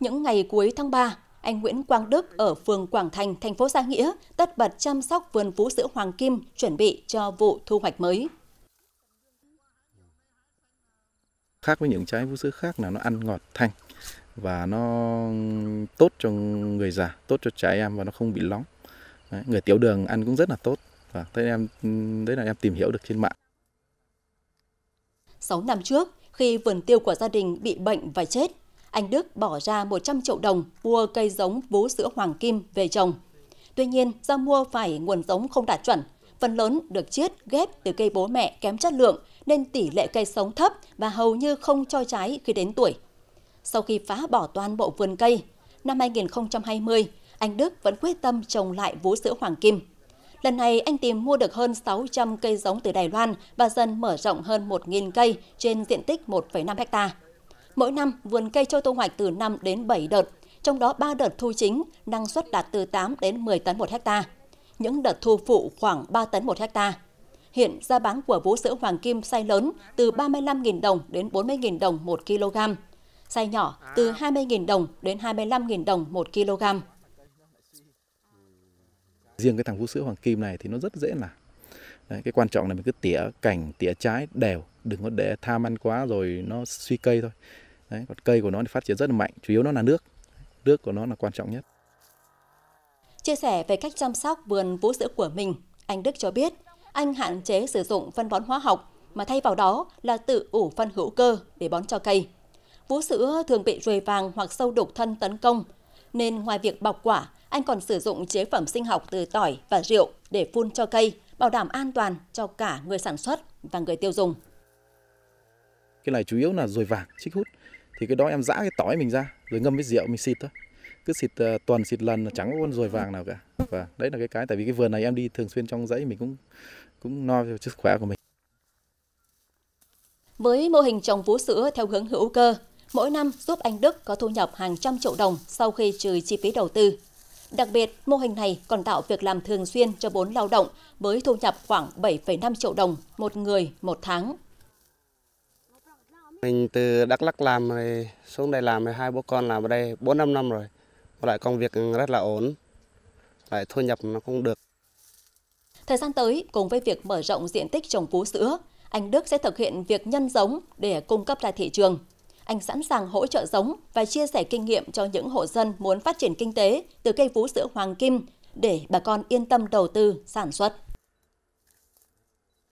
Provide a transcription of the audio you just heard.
Những ngày cuối tháng 3, anh Nguyễn Quang Đức ở phường Quảng Thành, thành phố Gia Nghĩa tất bật chăm sóc vườn vũ sữa Hoàng Kim chuẩn bị cho vụ thu hoạch mới. Khác với những trái vũ sữa khác là nó ăn ngọt thanh và nó tốt cho người già, tốt cho trẻ em và nó không bị nóng. Người tiểu đường ăn cũng rất là tốt. Và thế em đấy là em tìm hiểu được trên mạng. 6 năm trước, khi vườn tiêu của gia đình bị bệnh và chết, anh Đức bỏ ra 100 triệu đồng mua cây giống vú sữa hoàng kim về trồng. Tuy nhiên, do mua phải nguồn giống không đạt chuẩn, phần lớn được chiết ghép từ cây bố mẹ kém chất lượng nên tỷ lệ cây sống thấp và hầu như không cho trái khi đến tuổi. Sau khi phá bỏ toàn bộ vườn cây, năm 2020, anh Đức vẫn quyết tâm trồng lại vú sữa hoàng kim. Lần này anh tìm mua được hơn 600 cây giống từ Đài Loan và dần mở rộng hơn 1.000 cây trên diện tích 1,5 hectare. Mỗi năm, vườn cây cho thu hoạch từ 5 đến 7 đợt, trong đó 3 đợt thu chính, năng suất đạt từ 8 đến 10 tấn một hecta. Những đợt thu phụ khoảng 3 tấn một hecta. Hiện giá bán của vú sữa hoàng kim say lớn từ 35.000 đồng đến 40.000 đồng 1 kg, say nhỏ từ 20.000 đồng đến 25.000 đồng 1 kg. Riêng cái thằng vú sữa hoàng kim này thì nó rất dễ làm. Đấy, cái quan trọng là mình cứ tỉa cành, tỉa trái đều, đừng có để tham ăn quá rồi nó suy cây thôi. Đấy, còn cây của nó thì phát triển rất là mạnh, chủ yếu nó là nước. Nước của nó là quan trọng nhất. Chia sẻ về cách chăm sóc vườn vũ sữa của mình, anh Đức cho biết anh hạn chế sử dụng phân bón hóa học mà thay vào đó là tự ủ phân hữu cơ để bón cho cây. Vũ sữa thường bị ruồi vàng hoặc sâu đục thân tấn công, nên ngoài việc bọc quả, anh còn sử dụng chế phẩm sinh học từ tỏi và rượu để phun cho cây, bảo đảm an toàn cho cả người sản xuất và người tiêu dùng. Cái này chủ yếu là ruồi vàng, chích hút thì cái đó em giã cái tỏi mình ra rồi ngâm với rượu mình xịt thôi cứ xịt uh, tuần xịt lần chẳng có ruồi vàng nào cả và đấy là cái cái tại vì cái vườn này em đi thường xuyên trong dãy mình cũng cũng no cho sức khỏe của mình với mô hình trồng vú sữa theo hướng hữu cơ mỗi năm giúp anh Đức có thu nhập hàng trăm triệu đồng sau khi trừ chi phí đầu tư Đặc biệt, mô hình này còn tạo việc làm thường xuyên cho bốn lao động với thu nhập khoảng 7,5 triệu đồng một người một tháng. Mình từ Đắk Lắk làm rồi xuống đây làm rồi hai bố con làm ở đây 4 5 năm rồi. lại công việc rất là ổn. Lại thu nhập nó cũng được. Thời gian tới, cùng với việc mở rộng diện tích trồng vú sữa, anh Đức sẽ thực hiện việc nhân giống để cung cấp ra thị trường. Anh sẵn sàng hỗ trợ giống và chia sẻ kinh nghiệm cho những hộ dân muốn phát triển kinh tế từ cây vú sữa Hoàng Kim để bà con yên tâm đầu tư, sản xuất.